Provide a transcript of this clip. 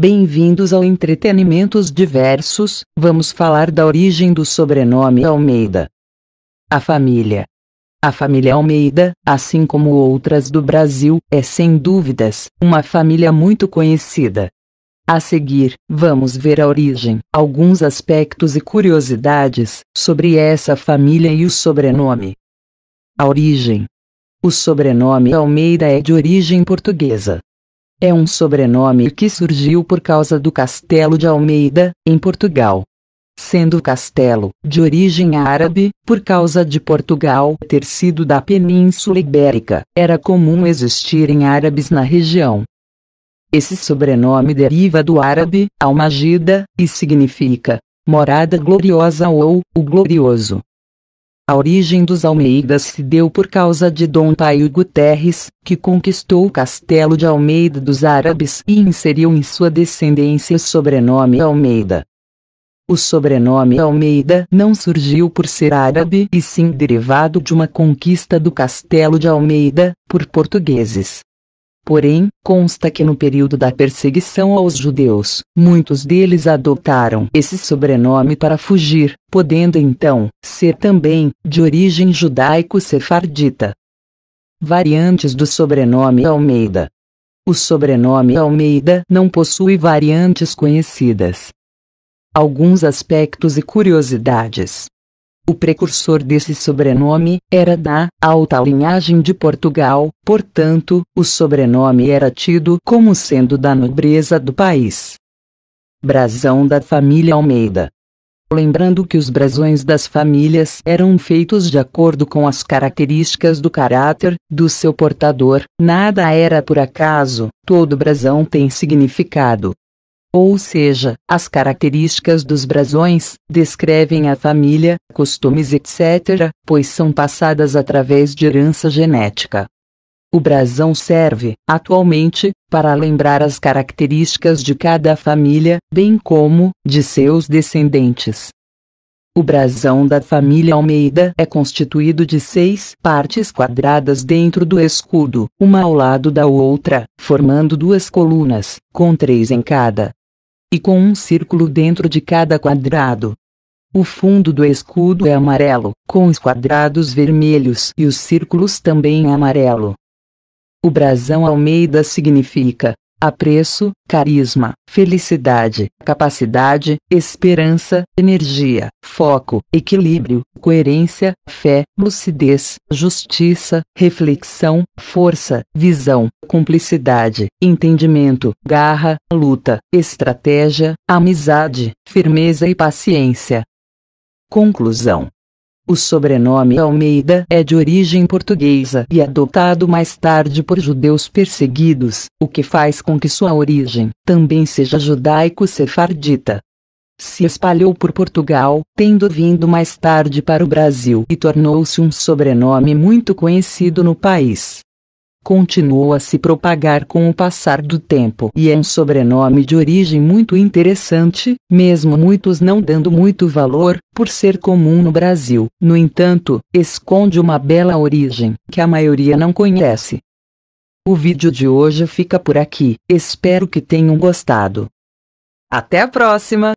Bem-vindos ao Entretenimentos Diversos, vamos falar da origem do sobrenome Almeida. A família. A família Almeida, assim como outras do Brasil, é sem dúvidas uma família muito conhecida. A seguir, vamos ver a origem, alguns aspectos e curiosidades sobre essa família e o sobrenome. A origem. O sobrenome Almeida é de origem portuguesa. É um sobrenome que surgiu por causa do Castelo de Almeida, em Portugal. Sendo o castelo de origem árabe, por causa de Portugal ter sido da Península Ibérica, era comum existirem árabes na região. Esse sobrenome deriva do árabe, Almagida, e significa morada gloriosa ou o glorioso. A origem dos Almeidas se deu por causa de Dom Paio Guterres, que conquistou o castelo de Almeida dos Árabes e inseriu em sua descendência o sobrenome Almeida. O sobrenome Almeida não surgiu por ser árabe e sim derivado de uma conquista do castelo de Almeida, por portugueses. Porém, consta que no período da perseguição aos judeus, muitos deles adotaram esse sobrenome para fugir, podendo então ser também de origem judaico-sefardita. Variantes do sobrenome Almeida. O sobrenome Almeida não possui variantes conhecidas. Alguns aspectos e curiosidades. O precursor desse sobrenome era da alta linhagem de Portugal, portanto, o sobrenome era tido como sendo da nobreza do país. Brasão da família Almeida. Lembrando que os brasões das famílias eram feitos de acordo com as características do caráter do seu portador, nada era por acaso, todo brasão tem significado ou seja, as características dos brasões, descrevem a família, costumes etc., pois são passadas através de herança genética. O brasão serve, atualmente, para lembrar as características de cada família, bem como de seus descendentes. O brasão da família Almeida é constituído de seis partes quadradas dentro do escudo, uma ao lado da outra, formando duas colunas, com três em cada, e com um círculo dentro de cada quadrado. O fundo do escudo é amarelo, com os quadrados vermelhos e os círculos também amarelo. O brasão Almeida significa apreço, carisma, felicidade, capacidade, esperança, energia, foco, equilíbrio, coerência, fé, lucidez, justiça, reflexão, força, visão, cumplicidade, entendimento, garra, luta, estratégia, amizade, firmeza e paciência. Conclusão o sobrenome Almeida é de origem portuguesa e adotado mais tarde por judeus perseguidos, o que faz com que sua origem também seja judaico-sefardita. Se espalhou por Portugal, tendo vindo mais tarde para o Brasil e tornou-se um sobrenome muito conhecido no país continuou a se propagar com o passar do tempo e é um sobrenome de origem muito interessante, mesmo muitos não dando muito valor, por ser comum no Brasil. No entanto, esconde uma bela origem que a maioria não conhece. O vídeo de hoje fica por aqui, espero que tenham gostado. Até a próxima!